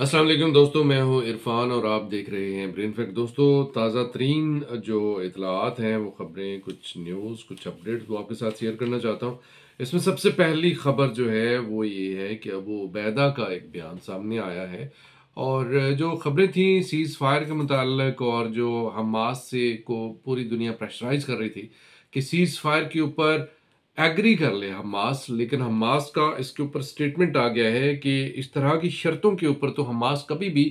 असलम दोस्तों मैं हूँ इरफान और आप देख रहे हैं ब्रेन फैक्ट दोस्तों ताज़ा तरीन जो इतलात हैं वो ख़बरें कुछ न्यूज़ कुछ अपडेट्स वो आपके साथ शेयर करना चाहता हूँ इसमें सबसे पहली ख़बर जो है वो ये है कि अबू उबैदा का एक बयान सामने आया है और जो ख़बरें थी सीज़ फायर के मतलब और जो हमास से को पूरी दुनिया प्रेशराइज कर रही थी कि सीज़ फायर के ऊपर एग्री कर ले हमास लेकिन हमास का इसके ऊपर स्टेटमेंट आ गया है कि इस तरह की शर्तों के ऊपर तो हमास कभी भी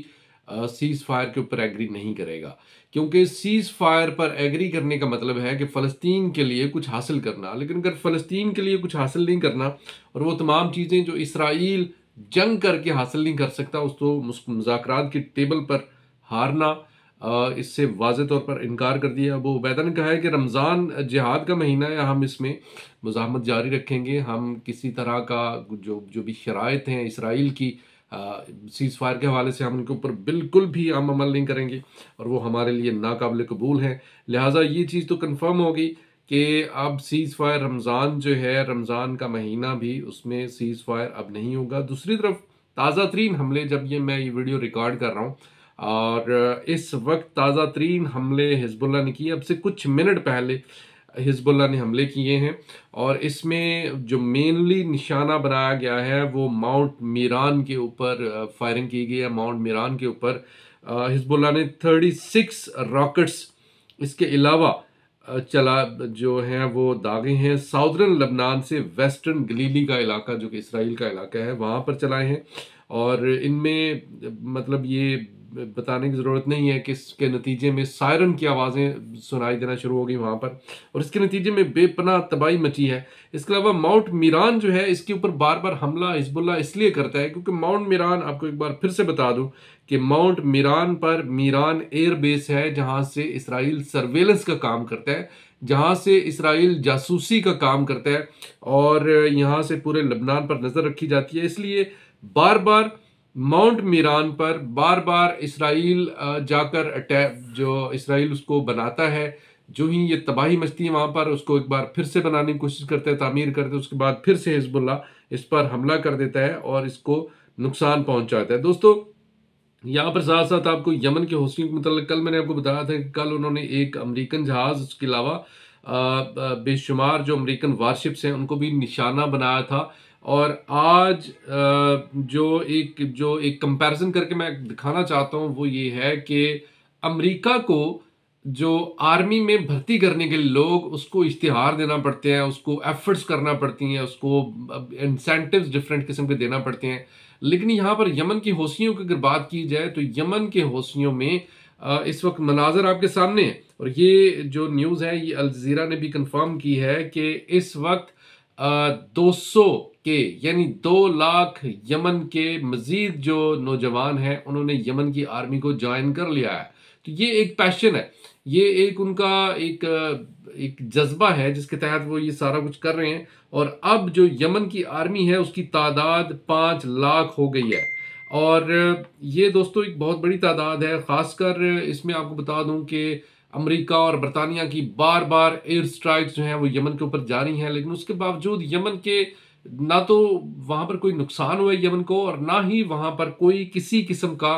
सीज़ फायर के ऊपर एग्री नहीं करेगा क्योंकि सीज़ फायर पर एग्री करने का मतलब है कि फ़लस्तीन के लिए कुछ हासिल करना लेकिन अगर फ़लस्तीन के लिए कुछ हासिल नहीं करना और वो तमाम चीज़ें जो इसराइल जंग करके हासिल नहीं कर सकता उसको तो मुजाकर की टेबल पर हारना इससे वाज तौर पर इनकार कर दिया वो वैदा ने कहा है कि रमज़ान जिहाद का महीना है हम इसमें मुजामत जारी रखेंगे हम किसी तरह का जो जो भी शरात हैं इसराइल की सीज़ फायर के हवाले से हम उनके ऊपर बिल्कुल भी हम अमल नहीं करेंगे और वो हमारे लिए नाकबिल कबूल हैं लिहाजा ये चीज़ तो कन्फर्म होगी कि अब सीज़ फायर रमज़ान जो है रमज़ान का महीना भी उसमें सीज़ फायर अब नहीं होगा दूसरी तरफ ताज़ा तरीन हमले जब ये मैं ये वीडियो रिकॉर्ड कर रहा हूँ और इस वक्त ताज़ा तरीन हमले हिजबुल्ला ने किए अब से कुछ मिनट पहले हिजबुल्ला ने हमले किए हैं और इसमें जो मेनली निशाना बनाया गया है वो माउंट मीरान के ऊपर फायरिंग की गई है माउंट मीरान के ऊपर हिजबुल्ला ने 36 रॉकेट्स इसके अलावा चला जो हैं वो दागे हैं साउदर्न लबनान से वेस्टर्न गलीली का इलाका जो कि इसराइल का इलाका है वहाँ पर चलाए हैं और इनमें मतलब ये बताने की ज़रूरत नहीं है कि इसके नतीजे में सायरन की आवाज़ें सुनाई देना शुरू हो गई वहाँ पर और इसके नतीजे में बेपना तबाही मची है इसके अलावा माउंट मीरान जो है इसके ऊपर बार बार हमला हिजबुल्ला इसलिए करता है क्योंकि माउंट मीरान आपको एक बार फिर से बता दूँ कि माउंट मीरान पर मीरान एयरबेस है जहाँ से इसराइल सर्वेलेंस का काम करता है जहाँ से इसराइल जासूसी का काम करता है और यहाँ से पूरे लबनान पर नज़र रखी जाती है इसलिए बार बार माउंट मीरान पर बार बार इसराइल जाकर अटैक जो इसराइल उसको बनाता है जो ही ये तबाही मचती है वहाँ पर उसको एक बार फिर से बनाने की कोशिश करते हैं तामीर करते हैं उसके बाद फिर से हिजबुल्ला इस पर हमला कर देता है और इसको नुकसान पहुँचाता है दोस्तों यहाँ पर साथ साथ आपको यमन के हौसलों के मतलब कल मैंने आपको बताया था कि कल उन्होंने एक अमरीकन जहाज़ उसके अलावा बेशुमार जो अमरीकन वारशिप्स हैं उनको भी निशाना बनाया था और आज जो एक जो एक कंपैरिजन करके मैं दिखाना चाहता हूँ वो ये है कि अमेरिका को जो आर्मी में भर्ती करने के लोग उसको इश्तहार देना पड़ते हैं उसको एफर्ट्स करना पड़ती हैं उसको इंसेंटिव्स डिफरेंट किस्म के देना पड़ते हैं लेकिन यहाँ पर यमन की हौसियों की अगर बात की जाए तो यमन के हौसियों में इस वक्त मनाजर आपके सामने है और ये जो न्यूज़ है ये अलजीरा ने भी कन्फर्म की है कि इस वक्त 200 के यानी दो लाख यमन के मजीद जो नौजवान हैं उन्होंने यमन की आर्मी को ज्वाइन कर लिया है तो ये एक पैशन है ये एक उनका एक एक जज्बा है जिसके तहत वो ये सारा कुछ कर रहे हैं और अब जो यमन की आर्मी है उसकी तादाद पाँच लाख हो गई है और ये दोस्तों एक बहुत बड़ी तादाद है ख़ासकर इसमें आपको बता दूं कि अमेरिका और बरतानिया की बार बार एयर स्ट्राइक्स जो हैं वो यमन के ऊपर जारी हैं लेकिन उसके बावजूद यमन के ना तो वहाँ पर कोई नुकसान हुआ यमन को और ना ही वहाँ पर कोई किसी किस्म का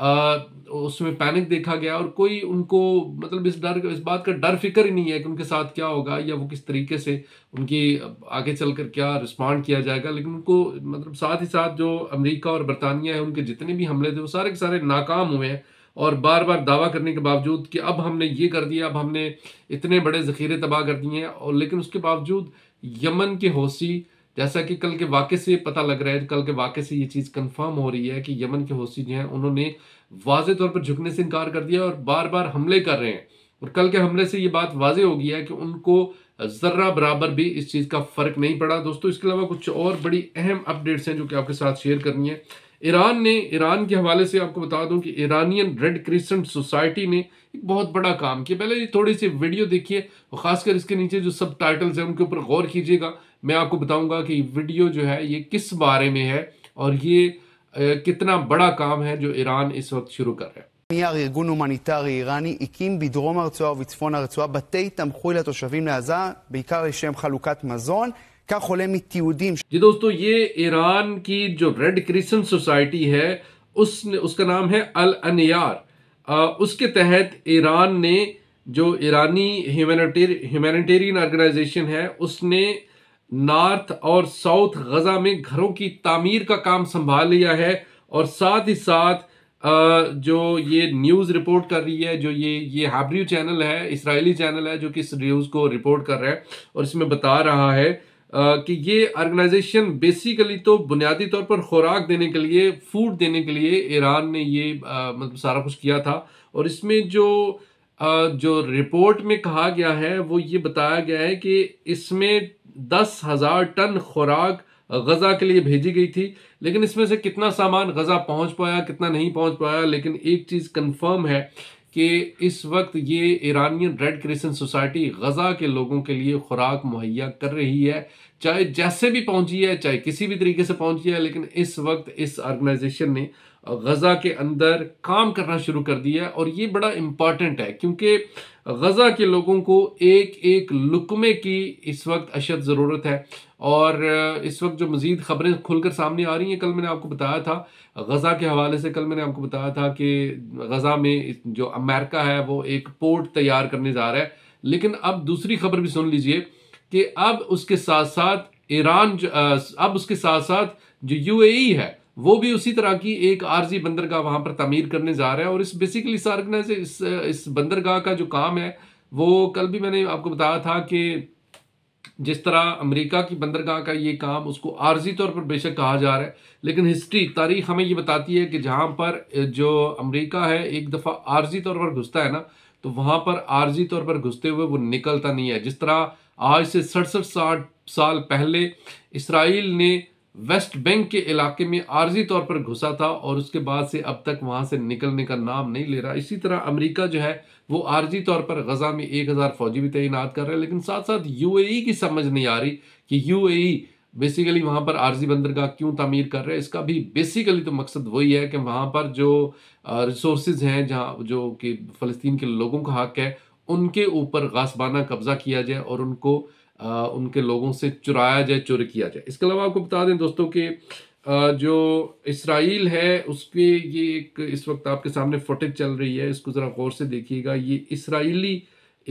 आ, उसमें पैनिक देखा गया और कोई उनको मतलब इस डर इस बात का डर फिक्र ही नहीं है कि उनके साथ क्या होगा या वो किस तरीके से उनकी आगे चलकर क्या रिस्पॉन्ड किया जाएगा लेकिन उनको मतलब साथ ही साथ जो अमेरिका और बरतानिया है उनके जितने भी हमले थे वो सारे के सारे नाकाम हुए हैं और बार बार दावा करने के बावजूद कि अब हमने ये कर दिया अब हमने इतने बड़े ज़ख़ीरे तबाह कर दिए हैं और लेकिन उसके बावजूद यमन के होसी जैसा कि कल के वाक़े से पता लग रहा है कल के वाक़े से ये चीज़ कंफर्म हो रही है कि यमन के हौसी जो हैं उन्होंने वाज तौर पर झुकने से इनकार कर दिया और बार बार हमले कर रहे हैं और कल के हमले से ये बात वाज हो गई है कि उनको ज़र्रा बराबर भी इस चीज़ का फ़र्क नहीं पड़ा दोस्तों इसके अलावा कुछ और बड़ी अहम अपडेट्स हैं जो कि आपके साथ शेयर करनी है ईरान ने ईरान के हवाले से आपको बता दूं कि ईरानियन रेड क्रिसेंट सोसाइटी ने एक बहुत बड़ा काम किया पहले ये थोड़ी सी वीडियो देखिए और ख़ासकर इसके नीचे जो सब टाइटल्स हैं उनके ऊपर गौर कीजिएगा मैं आपको बताऊंगा कि वीडियो जो है ये किस बारे में है और ये ए, कितना बड़ा काम है जो ईरान इस वक्त शुरू कर रहा है נייר ארגון הומניטרי איראני הקים בדרום הרצועה ובצפון הרצועה בתי תמחוי לתושבים לעזה, בעיקר לשם חלוקת מזון. का खुले मित्यूदीम जी दोस्तों ये ईरान की जो रेड क्रिशन सोसाइटी है उसने उसका नाम है अल अनियार उसके तहत ईरान ने जो ईरानी ह्यूमैनिटेरियन ऑर्गेनाइजेशन है उसने नॉर्थ और साउथ गज़ा में घरों की तामीर का काम संभाल लिया है और साथ ही साथ जो ये न्यूज़ रिपोर्ट कर रही है जो ये ये हैब्रियो चैनल है इसराइली चैनल है जो कि इस न्यूज़ को रिपोर्ट कर रहा है और इसमें बता रहा है कि ये ऑर्गेनाइजेशन बेसिकली तो बुनियादी तौर पर खुराक देने के लिए फूड देने के लिए ईरान ने ये मतलब सारा कुछ किया था और इसमें जो जो रिपोर्ट में कहा गया है वो ये बताया गया है कि इसमें दस हज़ार टन खुराक गज़ा के लिए भेजी गई थी लेकिन इसमें से कितना सामान गज़ा पहुंच पाया कितना नहीं पहुंच पाया लेकिन एक चीज़ कंफर्म है कि इस वक्त ये Iranian red crescent society Gaza के लोगों के लिए खुराक मुहैया कर रही है चाहे जैसे भी पहुंची है चाहे किसी भी तरीके से पहुंची है लेकिन इस वक्त इस ऑर्गेनाइजेशन ने गज़ा के अंदर काम करना शुरू कर दिया और ये बड़ा इम्पॉर्टेंट है क्योंकि गज़ा के लोगों को एक एक लुकमे की इस वक्त अशद ज़रूरत है और इस वक्त जो मज़ीद ख़बरें खुलकर सामने आ रही हैं कल मैंने आपको बताया था गज़ा के हवाले से कल मैंने आपको बताया था कि गज़ा में जो अमेरिका है वो एक पोर्ट तैयार करने जा रहा है लेकिन अब दूसरी खबर भी सुन लीजिए कि अब उसके साथ साथ ईरान अब उसके साथ साथ जो यू है वो भी उसी तरह की एक आरजी बंदरगाह वहाँ पर तमीर करने जा रहे हैं और इस बेसिकली इस इस इस बंदरगाह का जो काम है वो कल भी मैंने आपको बताया था कि जिस तरह अमेरिका की बंदरगाह का ये काम उसको आर्जी तौर पर बेशक कहा जा रहा है लेकिन हिस्ट्री तारीख हमें ये बताती है कि जहाँ पर जो अमरीका है एक दफ़ा आर्जी तौर पर घुसता है ना तो वहाँ पर आरजी तौर पर घुसते हुए वो निकलता नहीं है जिस तरह आज से सड़सठ साठ साल पहले इसराइल ने वेस्ट बैंक के इलाके में आर्जी तौर पर घुसा था और उसके बाद से अब तक वहाँ से निकलने का नाम नहीं ले रहा इसी तरह अमेरिका जो है वो आर्जी तौर पर गजा में एक हज़ार फौजी भी तैनात कर रहे हैं लेकिन साथ साथ यूएई की समझ नहीं आ रही कि यूएई बेसिकली वहाँ पर आर्जी बंदरगाह क्यों तमीर कर रहे हैं इसका भी बेसिकली तो मकसद वही है कि वहाँ पर जो रिसोर्स हैं जहाँ जो कि फ़लस्तीन के लोगों का हक है उनके ऊपर गासबाना कब्ज़ा किया जाए और उनको उनके लोगों से चुराया जाए चोरी किया जाए इसके अलावा आपको बता दें दोस्तों कि जो इसराइल है उसके ये एक इस वक्त आपके सामने फुटेज चल रही है इसको ज़रा गौर से देखिएगा ये इसराइली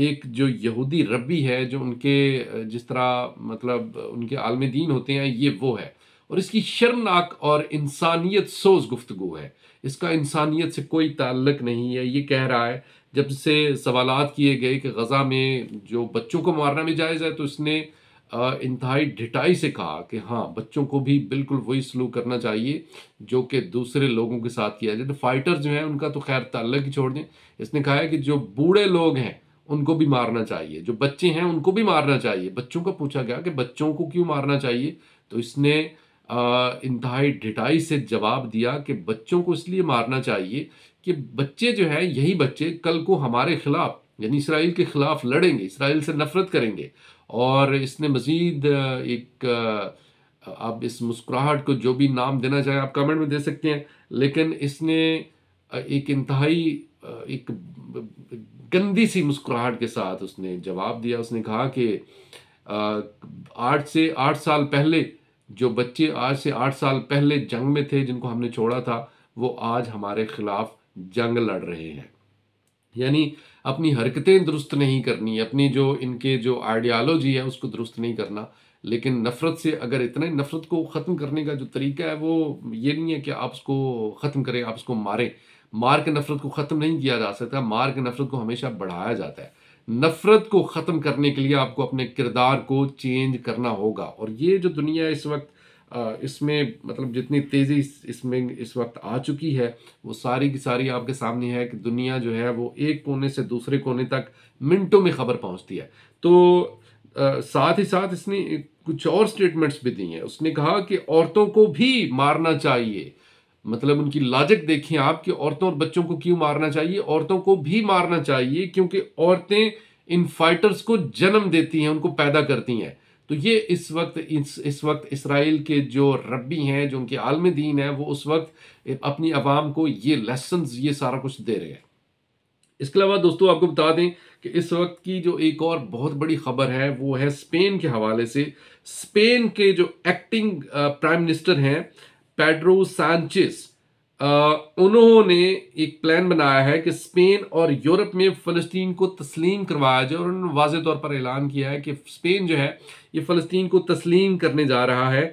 एक जो यहूदी रबी है जो उनके जिस तरह मतलब उनके आलम दीन होते हैं ये वो है और इसकी शर्मनाक और इंसानियत सोज गुफ्तगु है इसका इंसानियत से कोई ताल्लक नहीं है ये कह रहा है जब से सवाल किए गए कि गज़ा में जो बच्चों को मारना भी जायज़ है तो इसने इंतहाई ढिटाई से कहा कि हाँ बच्चों को भी बिल्कुल वही सलूक करना चाहिए जो कि दूसरे लोगों के साथ किया जाए तो फाइटर्स जो हैं उनका तो खैर तल्लक ही छोड़ दें इसने कहा है कि जो बूढ़े लोग हैं उनको भी मारना चाहिए जो बच्चे हैं उनको भी मारना चाहिए बच्चों का पूछा गया कि बच्चों को क्यों मारना चाहिए तो इसने इंतहाई ढिटाई से जवाब दिया कि बच्चों को इसलिए मारना चाहिए कि बच्चे जो है यही बच्चे कल को हमारे खिलाफ यानी इसराइल के खिलाफ लड़ेंगे इसराइल से नफरत करेंगे और इसने मज़ीद एक आप इस मुस्कुराहट को जो भी नाम देना चाहें आप कमेंट में दे सकते हैं लेकिन इसने एक इंतहाई एक गंदी सी मुस्कुराहट के साथ उसने जवाब दिया उसने कहा कि आठ से आठ साल पहले जो बच्चे आज से आठ साल पहले जंग में थे जिनको हमने छोड़ा था वो आज हमारे खिलाफ जंग लड़ रहे हैं यानी अपनी हरकतें दुरुस्त नहीं करनी अपनी जो इनके जो आइडियालॉजी है उसको दुरुस्त नहीं करना लेकिन नफ़रत से अगर इतना ही नफ़रत को ख़त्म करने का जो तरीका है वो ये नहीं है कि आप उसको ख़त्म करें आप उसको मारें मार के नफ़रत को ख़त्म नहीं किया जा सकता मार के नफ़रत को हमेशा बढ़ाया जाता है नफ़रत को ख़त्म करने के लिए आपको अपने किरदार को चेंज करना होगा और ये जो दुनिया इस वक्त इसमें मतलब जितनी तेज़ी इसमें इस वक्त आ चुकी है वो सारी की सारी आपके सामने है कि दुनिया जो है वो एक कोने से दूसरे कोने तक मिनटों में खबर पहुंचती है तो आ, साथ ही साथ इसने कुछ और स्टेटमेंट्स भी दी हैं उसने कहा कि औरतों को भी मारना चाहिए मतलब उनकी लॉजिक देखें आप कि औरतों और बच्चों को क्यों मारना चाहिए औरतों को भी मारना चाहिए क्योंकि औरतें इन फाइटर्स को जन्म देती हैं उनको पैदा करती हैं तो ये इस वक्त इस इस वक्त इसराइल के जो रब्बी हैं जो उनके आलम दीन हैं वो उस वक्त अपनी आवाम को ये लेसन ये सारा कुछ दे रहे हैं इसके अलावा दोस्तों आपको बता दें कि इस वक्त की जो एक और बहुत बड़ी खबर है वो है स्पेन के हवाले से स्पेन के जो एक्टिंग प्राइम मिनिस्टर हैं पेड्रो सांचेस उन्होंने एक प्लान बनाया है कि स्पेन और यूरोप में फ़लस्तीन को तस्लीम करवाया जाए और उन्होंने वाज तौर पर ऐलान किया है कि स्पेन जो है ये फ़लस्तीन को तस्लीम करने जा रहा है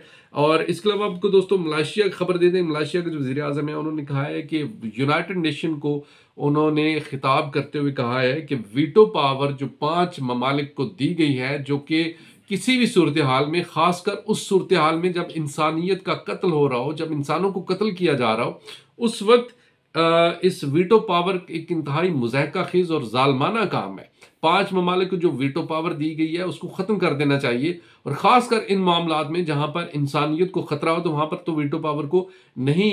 और इसके अलावा आपको दोस्तों मलाशिया की खबर दे दें मलाशिया के जो वजी अजम है उन्होंने कहा है कि यूनाइटेड नेशन को उन्होंने खिताब करते हुए कहा है कि वीटो पावर जो पांच ममालिक को दी गई है जो कि किसी भी सूरत हाल में ख़ासकर उस सूरत हाल में जब इंसानियत का कत्ल हो रहा हो जब इंसानों को कत्ल किया जा रहा हो उस वक्त इस वीटो पावर एक इंतहाई मुजहका खेज और जालमाना काम है पाँच ममालिक को जो वीटो पावर दी गई है उसको ख़त्म कर देना चाहिए और ख़ासकर इन मामला में जहाँ पर इंसानियत को ख़तरा हो तो वहाँ पर तो वीटो पावर को नहीं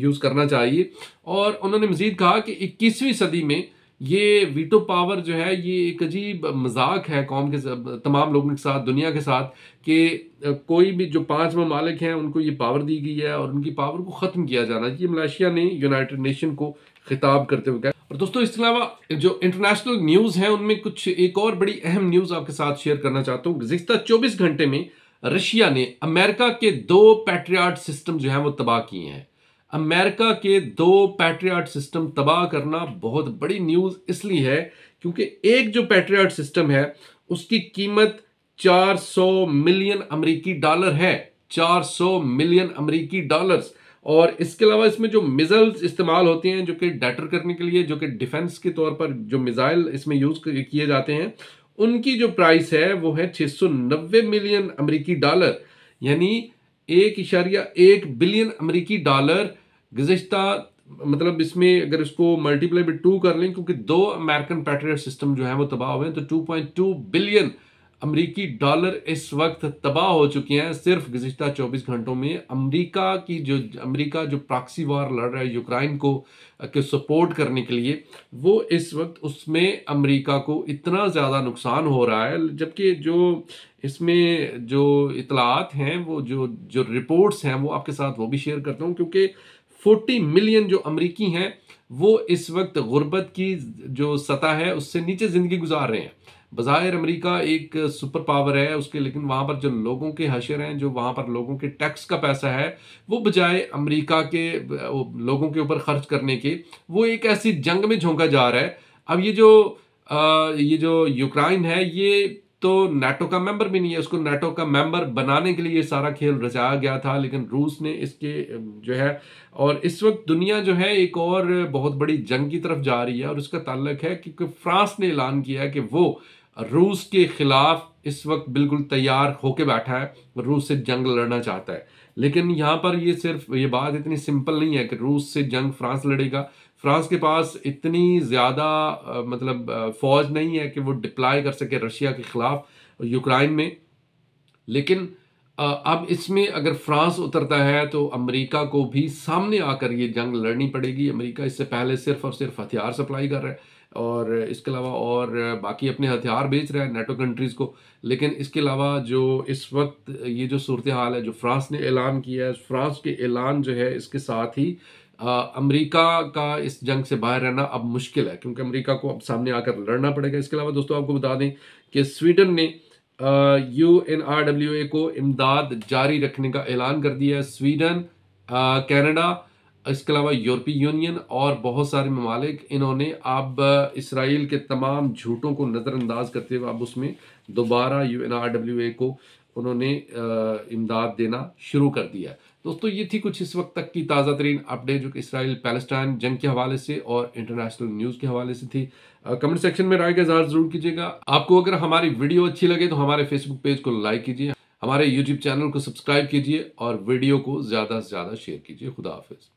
यूज़ करना चाहिए और उन्होंने मज़ीद कहा कि इक्कीसवीं सदी में ये वीटो पावर जो है ये एक अजीब मजाक है कौम के तमाम लोगों के साथ दुनिया के साथ कि कोई भी जो पांच ममालिक हैं उनको ये पावर दी गई है और उनकी पावर को ख़त्म किया जाना ये मलेशिया ने यूनाइटेड नेशन को खिताब करते हुए कहा और दोस्तों इसके अलावा जो इंटरनेशनल न्यूज़ हैं उनमें कुछ एक और बड़ी अहम न्यूज़ आपके साथ शेयर करना चाहता हूँ गुजशत चौबीस घंटे में रशिया ने अमेरिका के दो पैट्रियाड सिस्टम जो हैं वो तबाह किए हैं अमेरिका के दो पैट्रियाट सिस्टम तबाह करना बहुत बड़ी न्यूज़ इसलिए है क्योंकि एक जो पैट्रियाट सिस्टम है उसकी कीमत 400 मिलियन अमेरिकी डॉलर है 400 मिलियन अमेरिकी डॉलर्स और इसके अलावा इसमें जो मिज़ल्स इस्तेमाल होते हैं जो कि डेटर करने के लिए जो कि डिफेंस के तौर पर जो मिज़ाइल इसमें यूज़ किए जाते हैं उनकी जो प्राइस है वो है 690 मिलियन अमेरिकी डॉलर यानी एक इशारिया एक बिलियन अमेरिकी डॉलर गुजशत मतलब इसमें अगर इसको मल्टीप्लाई बाई टू कर लें क्योंकि दो अमेरिकन पैट्रियट सिस्टम जो है वो तबाह हुए हैं तो 2.2 बिलियन अमेरिकी डॉलर इस वक्त तबाह हो चुके हैं सिर्फ गुजशत 24 घंटों में अमेरिका की जो अमेरिका जो प्राक्सी वार लड़ रहा है यूक्राइन को के सपोर्ट करने के लिए वो इस वक्त उसमें अमेरिका को इतना ज़्यादा नुकसान हो रहा है जबकि जो इसमें जो इतलात हैं वो जो जो रिपोर्ट्स हैं वो आपके साथ वो भी शेयर करता हूँ क्योंकि 40 मिलियन जो अमरीकी हैं वो इस वक्त गुर्बत की जो सतह है उससे नीचे ज़िंदगी गुजार रहे हैं बाहिर अमेरिका एक सुपर पावर है उसके लेकिन वहाँ पर जो लोगों के हशर हैं जो वहाँ पर लोगों के टैक्स का पैसा है वो बजाय अमेरिका के लोगों के ऊपर खर्च करने के वो एक ऐसी जंग में झोंका जा रहा है अब ये जो आ, ये जो यूक्राइन है ये तो नेटो का मेंबर भी नहीं है उसको नेटो का मेंबर बनाने के लिए ये सारा खेल रचाया गया था लेकिन रूस ने इसके जो है और इस वक्त दुनिया जो है एक और बहुत बड़ी जंग की तरफ जा रही है और उसका ताल्लक है क्योंकि फ्रांस ने ऐलान किया है कि वो रूस के खिलाफ इस वक्त बिल्कुल तैयार होके बैठा है रूस से जंग लड़ना चाहता है लेकिन यहाँ पर ये सिर्फ ये बात इतनी सिंपल नहीं है कि रूस से जंग फ्रांस लड़ेगा फ्रांस के पास इतनी ज़्यादा मतलब फौज नहीं है कि वो डिप्लाई कर सके रशिया के ख़िलाफ़ यूक्राइन में लेकिन अब इसमें अगर फ्रांस उतरता है तो अमेरिका को भी सामने आकर ये जंग लड़नी पड़ेगी अमेरिका इससे पहले सिर्फ और सिर्फ हथियार सप्लाई कर रहा है और इसके अलावा और बाकी अपने हथियार बेच रहा है नेटो कंट्रीज़ को लेकिन इसके अलावा जो इस वक्त ये जो सूरत हाल है जो फ्रांस ने ऐलान किया है फ्रांस के ऐलान जो है इसके साथ ही अमेरिका का इस जंग से बाहर रहना अब मुश्किल है क्योंकि अमेरिका को अब सामने आकर लड़ना पड़ेगा इसके अलावा दोस्तों आपको बता दें कि स्वीडन ने U N R W A को इमदाद जारी रखने का ऐलान कर दिया है स्वीडन कैनेडा इसके अलावा यूरोपीय यूनियन और बहुत सारे ममालिक इन्होंने अब इसराइल के तमाम झूठों को नज़रअंदाज करते हुए अब उसमें दोबारा U N R W A को उन्होंने इमदाद देना शुरू कर दिया है दोस्तों ये थी कुछ इस वक्त तक की ताज़ा तरीन अपडेट जो कि इसराइल पैलेस्टाइन जंग के हवाले से और इंटरनेशनल न्यूज़ के हवाले से थी कमेंट सेक्शन में राय का इजहार जरूर कीजिएगा आपको अगर हमारी वीडियो अच्छी लगे तो हमारे फेसबुक पेज को लाइक कीजिए हमारे यूट्यूब चैनल को सब्सक्राइब कीजिए और वीडियो को ज़्यादा से ज़्यादा शेयर कीजिए खुदा हाफिज़